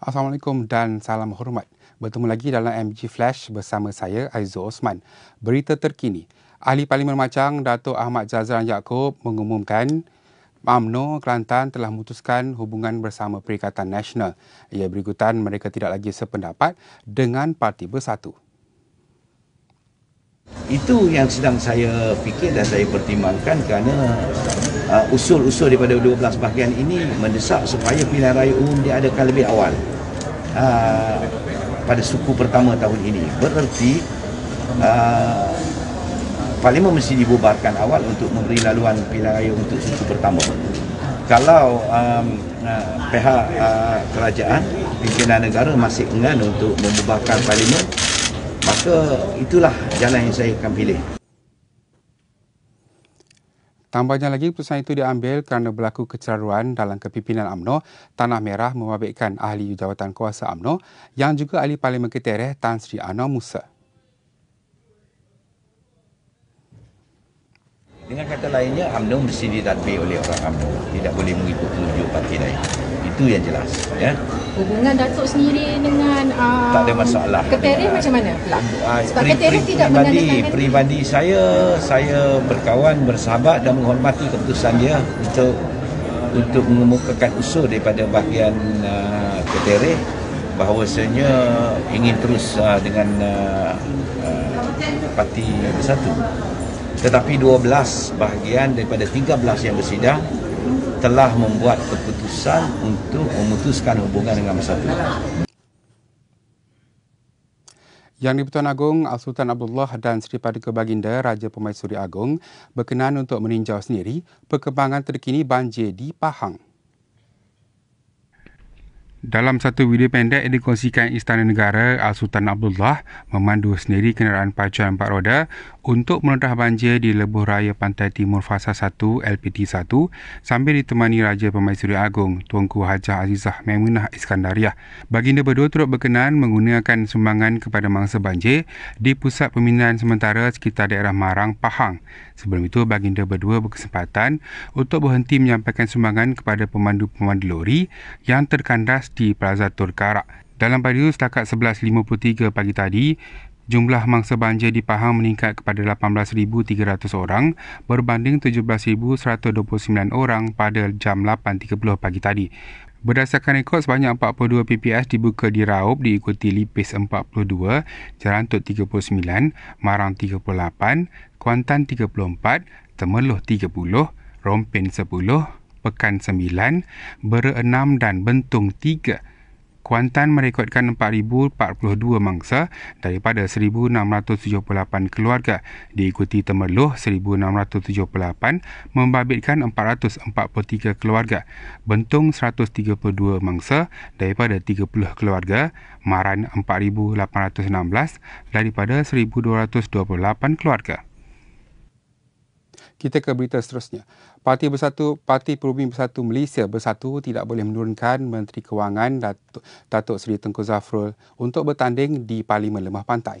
Assalamualaikum dan salam hormat. Bertemu lagi dalam MG Flash bersama saya Aizul Osman. Berita terkini. Ahli Parlimen Macang Dato' Ahmad Zazran Yaakob mengumumkan UMNO Kelantan telah memutuskan hubungan bersama Perikatan Nasional. Ia berikutan mereka tidak lagi sependapat dengan Parti Bersatu. Itu yang sedang saya fikir dan saya pertimbangkan kerana uh, usul-usul uh, daripada 12 bahagian ini mendesak supaya pilihan raya umum diadakan lebih awal uh, pada suku pertama tahun ini. Bererti uh, Parlimen mesti dibubarkan awal untuk memberi laluan pilihan raya untuk suku pertama. Kalau um, uh, pihak uh, kerajaan, pimpinan negara masih enggan untuk membubarkan Parlimen, Maka itulah jalan yang saya akan pilih. Tambahnya lagi, keputusan itu diambil kerana berlaku kecerahuan dalam kepimpinan AMNO, Tanah Merah membabitkan ahli jawatan kuasa AMNO yang juga ahli Parlimen Ketereh Tan Sri Anwar Musa. Dengan kata lainnya, UMNO mesti ditadbir oleh orang UMNO. Tidak boleh mengikut tujuh parti lain. Itu yang jelas. Ya? Hubungan Datuk sendiri dengan um, tak ada masalah. Keteri uh, macam mana pula? Uh, Sebab pri, Keteri pri, tidak pribadi, kan? pribadi saya, saya berkawan, bersahabat dan menghormati keputusan dia untuk untuk mengemukakan usul daripada bahagian uh, ah, Keteri bahawasanya ingin terus uh, dengan uh, uh, parti bersatu tetapi 12 bahagian daripada 13 yang bersidang telah membuat keputusan untuk memutuskan hubungan dengan bersatu. Yang di-Pertuan Agong, Al-Sultan Abdullah dan Sri Paduka Baginda Raja Pemaisuri Agong berkenan untuk meninjau sendiri perkembangan terkini banjir di Pahang. Dalam satu video pendek yang dikongsikan Istana Negara Al-Sultan Abdullah memandu sendiri kenderaan pacuan empat roda untuk meledah banjir di Lebuh Raya Pantai Timur Fasa 1 LPT 1 sambil ditemani Raja Pemaisuri Agong Tuanku Hajah Azizah Memunah Iskandariah. Baginda berdua turut berkenan menggunakan sumbangan kepada mangsa banjir di Pusat Pembinaan Sementara sekitar daerah Marang, Pahang. Sebelum itu, baginda berdua berkesempatan untuk berhenti menyampaikan sumbangan kepada pemandu-pemandu lori yang terkandas di Plaza Turkarak. Dalam pada setakat 11.53 pagi tadi, jumlah mangsa banjir di Pahang meningkat kepada 18,300 orang berbanding 17,129 orang pada jam 8.30 pagi tadi. Berdasarkan rekod sebanyak 42 PPS dibuka di Raub diikuti Lipis 42, Jerantut 39, Marang 38, Kuantan 34, Temerloh 30, Rompin 10, Pekan 9, Bera 6 dan Bentung 3. Kuantan merekodkan 4,042 mangsa daripada 1,678 keluarga. Diikuti Temerloh 1,678 membabitkan 443 keluarga. Bentung 132 mangsa daripada 30 keluarga. Maran 4,816 daripada 1,228 keluarga kita ke berita seterusnya. Parti Bersatu, Parti Perubahan Bersatu Malaysia Bersatu tidak boleh menurunkan Menteri Kewangan Datuk, Datuk Seri Tengku Zafrul untuk bertanding di Parlimen Lemah Pantai.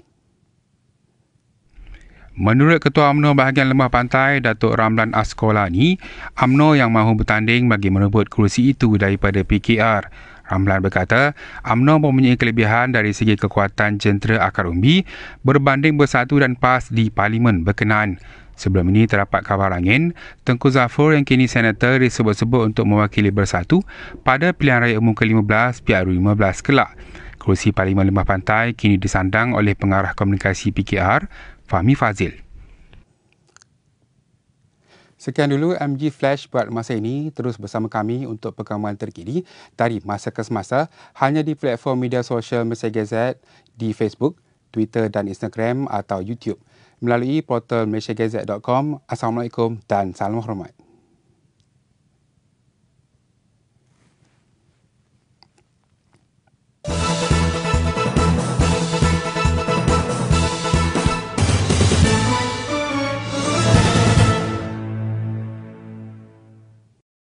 Menurut Ketua Amno Bahagian Lemah Pantai, Datuk Ramlan Askolani, Amno yang mahu bertanding bagi merebut kerusi itu daripada PKR. Ramlan berkata, Amno mempunyai kelebihan dari segi kekuatan jentera akar umbi berbanding bersatu dan PAS di Parlimen berkenaan. Sebelum ini terdapat kabar angin, Tengku Zafur yang kini senator disebut-sebut untuk mewakili bersatu pada pilihan raya umum ke-15 PRU15 kelak. Kerusi Parlimen Lembah Pantai kini disandang oleh pengarah komunikasi PKR, Fahmi Fazil. Sekian dulu MG Flash buat masa ini. Terus bersama kami untuk perkembangan terkini dari masa ke semasa hanya di platform media sosial Mesej di Facebook, Twitter dan Instagram atau YouTube melalui portal malaysiagazette.com. Assalamualaikum dan salam hormat.